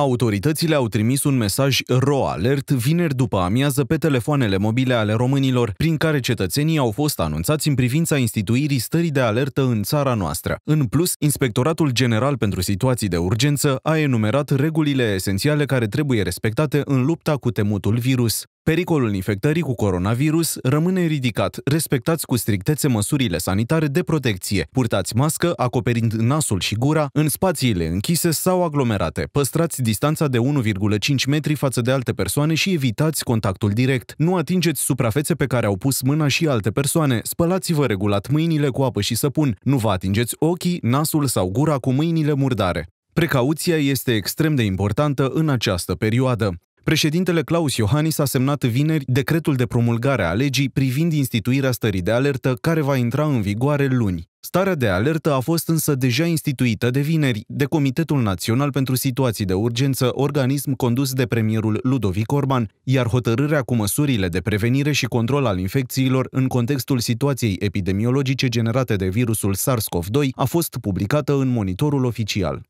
Autoritățile au trimis un mesaj ro alert vineri după amiază pe telefoanele mobile ale românilor, prin care cetățenii au fost anunțați în privința instituirii stării de alertă în țara noastră. În plus, Inspectoratul General pentru Situații de Urgență a enumerat regulile esențiale care trebuie respectate în lupta cu temutul virus. Pericolul infectării cu coronavirus rămâne ridicat. Respectați cu strictețe măsurile sanitare de protecție. Purtați mască, acoperind nasul și gura, în spațiile închise sau aglomerate. Păstrați distanța de 1,5 metri față de alte persoane și evitați contactul direct. Nu atingeți suprafețe pe care au pus mâna și alte persoane. Spălați-vă regulat mâinile cu apă și săpun. Nu vă atingeți ochii, nasul sau gura cu mâinile murdare. Precauția este extrem de importantă în această perioadă. Președintele Claus Iohannis a semnat vineri decretul de promulgare a legii privind instituirea stării de alertă, care va intra în vigoare luni. Starea de alertă a fost însă deja instituită de vineri de Comitetul Național pentru Situații de Urgență, organism condus de premierul Ludovic Orban, iar hotărârea cu măsurile de prevenire și control al infecțiilor în contextul situației epidemiologice generate de virusul SARS-CoV-2 a fost publicată în monitorul oficial.